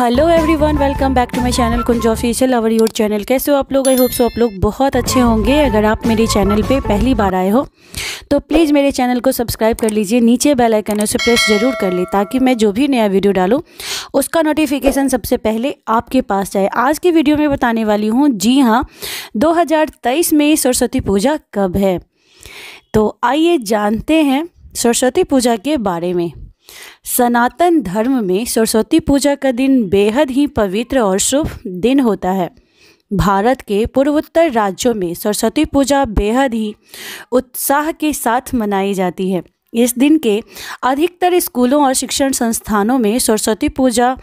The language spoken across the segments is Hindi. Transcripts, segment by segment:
hello everyone welcome back to my channel Kunj official our your channel कैसे हो आप लोग आई होप सो आप लोग बहुत अच्छे होंगे अगर आप मेरे चैनल पे पहली बार आए हो तो प्लीज़ मेरे चैनल को सब्सक्राइब कर लीजिए नीचे बेल आइकन उसे प्रेस जरूर कर लें ताकि मैं जो भी नया वीडियो डालूँ उसका नोटिफिकेशन सबसे पहले आपके पास जाए आज की वीडियो में बताने वाली हूँ जी हाँ दो में सरस्वती पूजा कब है तो आइए जानते हैं सरस्वती पूजा के बारे में सनातन धर्म में सरस्वती पूजा का दिन बेहद ही पवित्र और शुभ दिन होता है भारत के पूर्वोत्तर राज्यों में सरस्वती पूजा बेहद ही उत्साह के साथ मनाई जाती है इस दिन के अधिकतर स्कूलों और शिक्षण संस्थानों में सरस्वती पूजा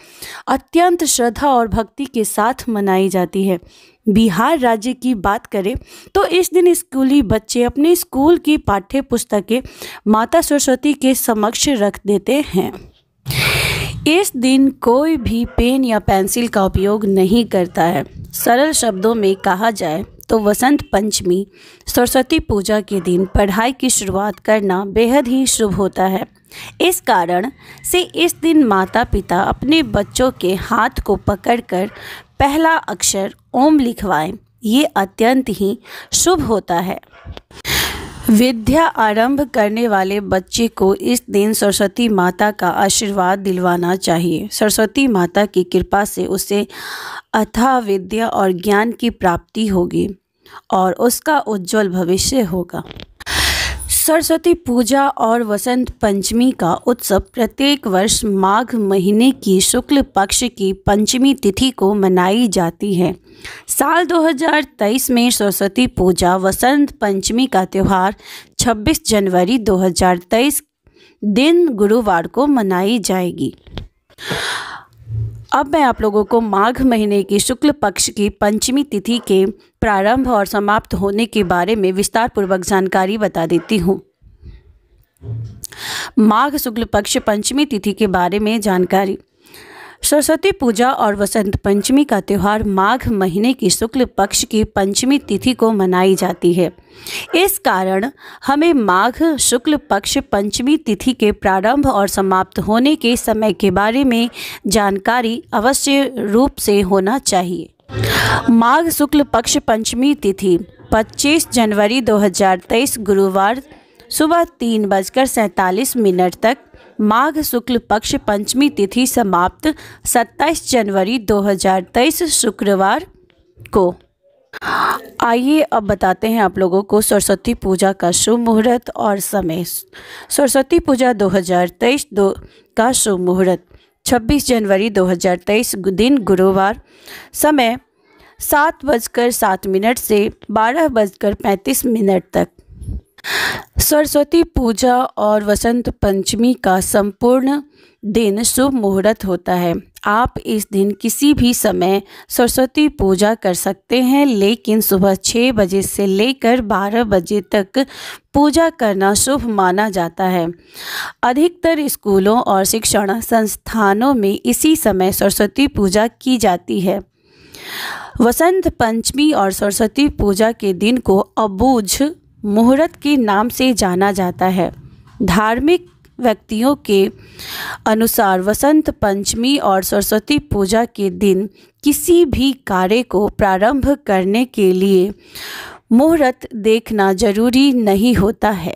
अत्यंत श्रद्धा और भक्ति के साथ मनाई जाती है बिहार राज्य की बात करें तो इस दिन स्कूली बच्चे अपने स्कूल की पाठ्य पुस्तकें माता सरस्वती के समक्ष रख देते हैं इस दिन कोई भी पेन या पेंसिल का उपयोग नहीं करता है सरल शब्दों में कहा जाए तो वसंत पंचमी सरस्वती पूजा के दिन पढ़ाई की शुरुआत करना बेहद ही शुभ होता है इस कारण से इस दिन माता पिता अपने बच्चों के हाथ को पकड़कर पहला अक्षर ओम लिखवाएं ये अत्यंत ही शुभ होता है विद्या आरंभ करने वाले बच्चे को इस दिन सरस्वती माता का आशीर्वाद दिलवाना चाहिए सरस्वती माता की कृपा से उसे अथा विद्या और ज्ञान की प्राप्ति होगी और उसका उज्जवल भविष्य होगा सरस्वती पूजा और वसंत पंचमी का उत्सव प्रत्येक वर्ष माघ महीने की शुक्ल पक्ष की पंचमी तिथि को मनाई जाती है साल 2023 में सरस्वती पूजा वसंत पंचमी का त्यौहार 26 जनवरी 2023 दिन गुरुवार को मनाई जाएगी अब मैं आप लोगों को माघ महीने की शुक्ल पक्ष की पंचमी तिथि के प्रारंभ और समाप्त होने के बारे में विस्तार पूर्वक जानकारी बता देती हूँ माघ शुक्ल पक्ष पंचमी तिथि के बारे में जानकारी सरस्वती पूजा और वसंत पंचमी का त्यौहार माघ महीने की शुक्ल पक्ष की पंचमी तिथि को मनाई जाती है इस कारण हमें माघ शुक्ल पक्ष पंचमी तिथि के प्रारंभ और समाप्त होने के समय के बारे में जानकारी अवश्य रूप से होना चाहिए माघ शुक्ल पक्ष पंचमी तिथि 25 जनवरी 2023 गुरुवार सुबह तीन बजकर सैंतालीस मिनट तक माघ शुक्ल पक्ष पंचमी तिथि समाप्त 27 जनवरी 2023 शुक्रवार को आइए अब बताते हैं आप लोगों को सरस्वती पूजा का शुभ मुहूर्त और समय सरस्वती पूजा 2023 दो का शुभ मुहूर्त 26 जनवरी 2023 दिन गुरुवार समय सात बजकर सात मिनट से बारह बजकर पैंतीस मिनट तक सरस्वती पूजा और वसंत पंचमी का संपूर्ण दिन शुभ मुहूर्त होता है आप इस दिन किसी भी समय सरस्वती पूजा कर सकते हैं लेकिन सुबह छः बजे से लेकर बारह बजे तक पूजा करना शुभ माना जाता है अधिकतर स्कूलों और शिक्षण संस्थानों में इसी समय सरस्वती पूजा की जाती है वसंत पंचमी और सरस्वती पूजा के दिन को अबूझ मुहूर्त के नाम से जाना जाता है धार्मिक व्यक्तियों के अनुसार वसंत पंचमी और सरस्वती पूजा के दिन किसी भी कार्य को प्रारंभ करने के लिए मुहूर्त देखना जरूरी नहीं होता है